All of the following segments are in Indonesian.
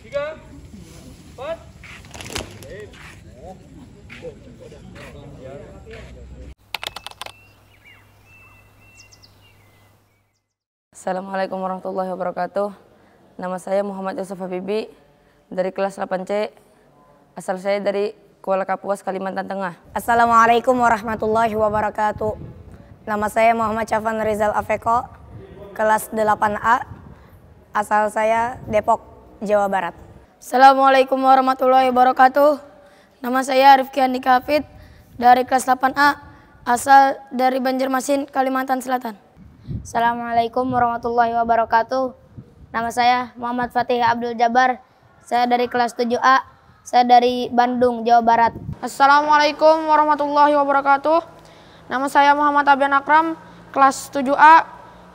tiga empat Assalamualaikum warahmatullahi wabarakatuh. Nama saya Muhammad Yusuf Habibi dari kelas 8C. Asal saya dari Kuala Kapuas, Kalimantan Tengah. Assalamualaikum warahmatullahi wabarakatuh. Nama saya Muhammad Syafan Rizal Afeko, kelas 8A Asal saya Depok, Jawa Barat. Assalamualaikum warahmatullahi wabarakatuh. Nama saya Rifki Andika Hafid dari kelas 8A, asal dari Banjarmasin, Kalimantan Selatan. Assalamualaikum warahmatullahi wabarakatuh. Nama saya Muhammad Fatih Abdul Jabar. Saya dari kelas 7A. Saya dari Bandung, Jawa Barat. Assalamualaikum warahmatullahi wabarakatuh. Nama saya Muhammad Abian Akram, kelas 7A. Uh,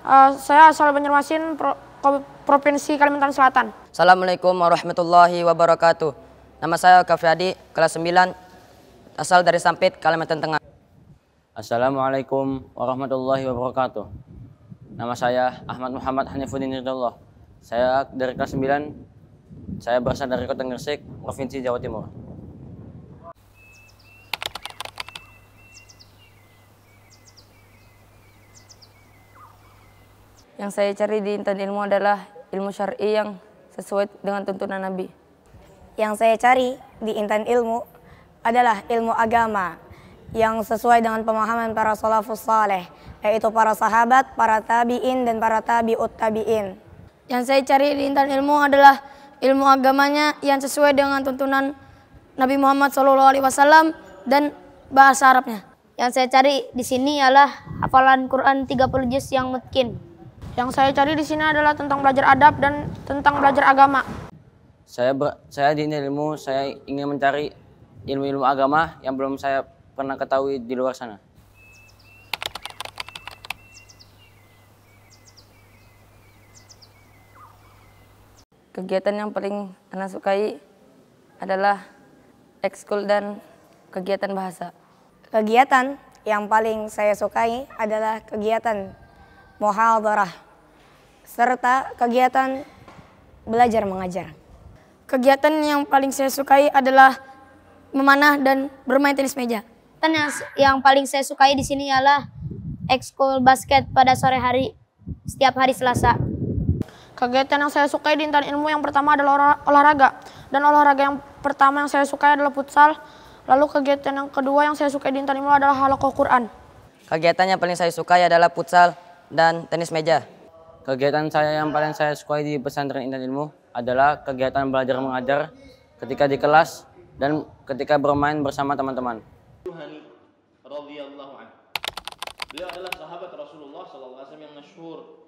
eh, saya asal Banjarmasin, Pro Provinsi Kalimantan Selatan. Assalamualaikum warahmatullahi wabarakatuh. Nama saya Kafriadi, kelas 9, asal dari Sampit, Kalimantan Tengah. Assalamualaikum warahmatullahi wabarakatuh. Nama saya Ahmad Muhammad Hanifuddin Ridullah. Saya dari kelas 9, saya berasal dari Kota Gresik, Provinsi Jawa Timur. Yang saya cari di Intan Ilmu adalah ilmu syar'i yang sesuai dengan tuntunan Nabi. Yang saya cari di intan ilmu adalah ilmu agama yang sesuai dengan pemahaman para salafus saleh, yaitu para sahabat, para tabi'in, dan para tabi'ut tabi'in. Yang saya cari di intan ilmu adalah ilmu agamanya yang sesuai dengan tuntunan Nabi Muhammad SAW dan bahasa Arabnya. Yang saya cari di sini ialah hafalan Quran 30 juz yang mungkin. Yang saya cari di sini adalah tentang belajar adab dan tentang belajar agama. Saya ber, saya di ilmu, saya ingin mencari ilmu-ilmu agama yang belum saya pernah ketahui di luar sana. Kegiatan yang paling anak sukai adalah ekskul dan kegiatan bahasa. Kegiatan yang paling saya sukai adalah kegiatan muhadharah serta kegiatan belajar mengajar. Kegiatan yang paling saya sukai adalah memanah dan bermain tenis meja. yang, yang paling saya sukai di sini ialah ekskul basket pada sore hari setiap hari Selasa. Kegiatan yang saya sukai di intan ilmu yang pertama adalah olahraga. Dan olahraga yang pertama yang saya sukai adalah futsal. Lalu kegiatan yang kedua yang saya sukai di intan ilmu adalah halakoh Quran. Kegiatan yang paling saya sukai adalah futsal dan tenis meja. Kegiatan saya yang paling saya sukai di pesantren Intan Ilmu adalah kegiatan belajar mengajar ketika di kelas dan ketika bermain bersama teman-teman. Beliau adalah sahabat Rasulullah SAW yang masyhur.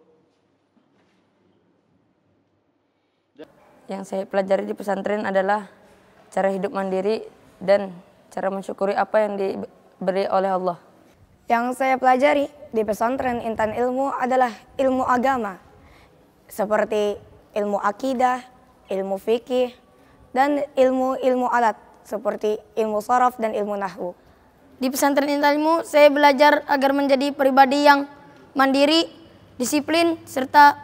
Yang saya pelajari di pesantren adalah cara hidup mandiri dan cara mensyukuri apa yang diberi oleh Allah. Yang saya pelajari di pesantren Intan Ilmu adalah ilmu agama seperti ilmu akidah, ilmu fikih, dan ilmu-ilmu alat seperti ilmu sorof dan ilmu nahwu. Di pesantren Intan Ilmu saya belajar agar menjadi pribadi yang mandiri, disiplin, serta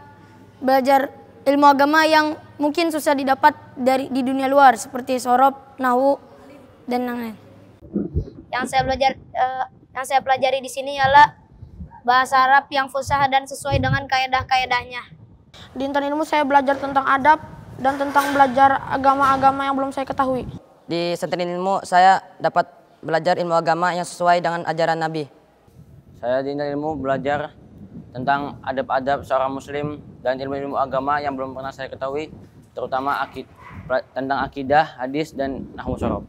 belajar ilmu agama yang mungkin susah didapat dari di dunia luar seperti sorof, nahwu, dan lain-lain. Yang saya belajar uh, yang saya pelajari di sini ialah bahasa Arab yang fusah dan sesuai dengan kaedah-kaedahnya. Di intern ilmu saya belajar tentang adab dan tentang belajar agama-agama yang belum saya ketahui. Di intern ilmu saya dapat belajar ilmu agama yang sesuai dengan ajaran Nabi. Saya di intern ilmu belajar tentang adab-adab seorang muslim dan ilmu-ilmu agama yang belum pernah saya ketahui, terutama akid, tentang akidah, hadis, dan nahwu sorob.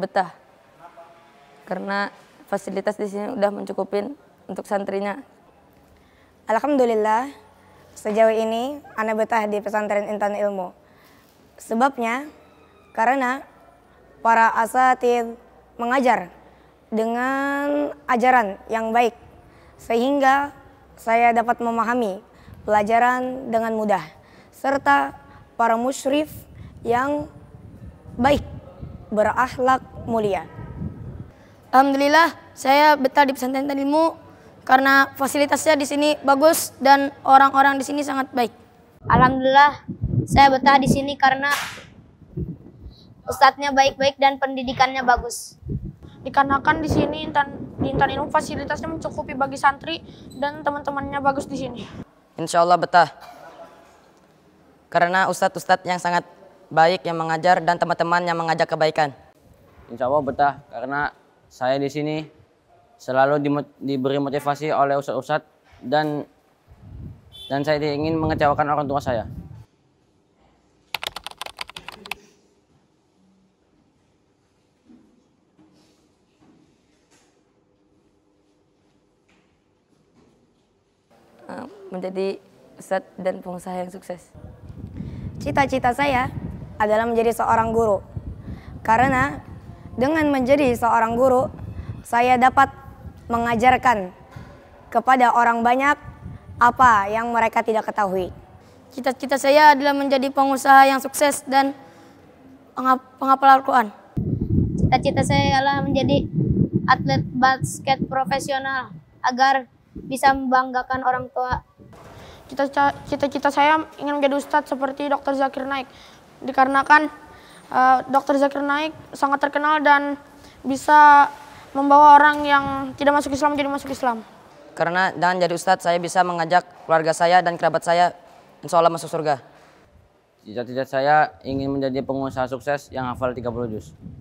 betah. Karena fasilitas di sini udah mencukupin untuk santrinya. Alhamdulillah, sejauh ini anak betah di pesantren Intan Ilmu. Sebabnya karena para asatid mengajar dengan ajaran yang baik sehingga saya dapat memahami pelajaran dengan mudah serta para musyrif yang baik berakhlak mulia. Alhamdulillah, saya betah di pesantren Tanilmu karena fasilitasnya di sini bagus dan orang-orang di sini sangat baik. Alhamdulillah, saya betah di sini karena ustadznya baik-baik dan pendidikannya bagus. Dikarenakan di sini Intan di Intan Ilmu fasilitasnya mencukupi bagi santri dan teman-temannya bagus di sini. Insya Allah betah. Karena ustadz-ustadz yang sangat baik yang mengajar dan teman-teman yang mengajak kebaikan. Insya Allah betah karena saya di sini selalu di, diberi motivasi oleh ustadz-ustadz dan dan saya ingin mengecewakan orang tua saya. Eh, menjadi ustadz dan pengusaha yang sukses. Cita-cita saya adalah menjadi seorang guru. Karena dengan menjadi seorang guru, saya dapat mengajarkan kepada orang banyak apa yang mereka tidak ketahui. Cita-cita saya adalah menjadi pengusaha yang sukses dan penghafal Al-Quran. Cita-cita saya adalah menjadi atlet basket profesional agar bisa membanggakan orang tua. Cita-cita saya ingin menjadi ustadz seperti Dr. Zakir Naik dikarenakan uh, eh, Dr. Zakir Naik sangat terkenal dan bisa membawa orang yang tidak masuk Islam jadi masuk Islam. Karena dengan jadi ustadz saya bisa mengajak keluarga saya dan kerabat saya insya Allah masuk surga. Cita-cita saya ingin menjadi pengusaha sukses yang hafal 30 juz.